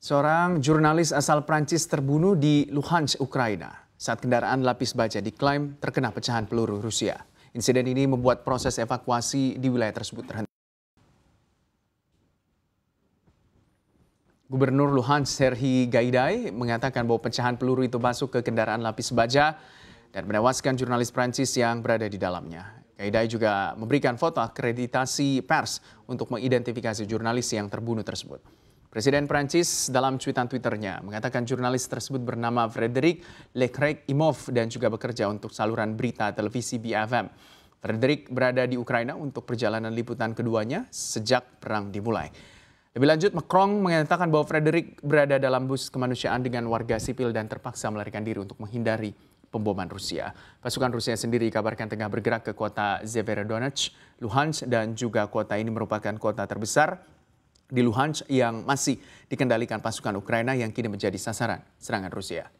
Seorang jurnalis asal Prancis terbunuh di Luhansk, Ukraina saat kendaraan lapis baja diklaim terkena pecahan peluru Rusia. Insiden ini membuat proses evakuasi di wilayah tersebut terhenti. Gubernur Luhansk Serhi Gaidai mengatakan bahwa pecahan peluru itu masuk ke kendaraan lapis baja dan menewaskan jurnalis Prancis yang berada di dalamnya. Gaidai juga memberikan foto akreditasi pers untuk mengidentifikasi jurnalis yang terbunuh tersebut. Presiden Prancis dalam cuitan Twitternya mengatakan jurnalis tersebut bernama Frederick Leclerc Imov dan juga bekerja untuk saluran berita televisi BFM. Frederick berada di Ukraina untuk perjalanan liputan keduanya sejak perang dimulai. Lebih lanjut, Macron mengatakan bahwa Frederick berada dalam bus kemanusiaan dengan warga sipil dan terpaksa melarikan diri untuk menghindari pemboman Rusia. Pasukan Rusia sendiri dikabarkan tengah bergerak ke kota Zverodonetsk, Luhansk, dan juga kota ini merupakan kota terbesar di Luhansk yang masih dikendalikan pasukan Ukraina yang kini menjadi sasaran serangan Rusia.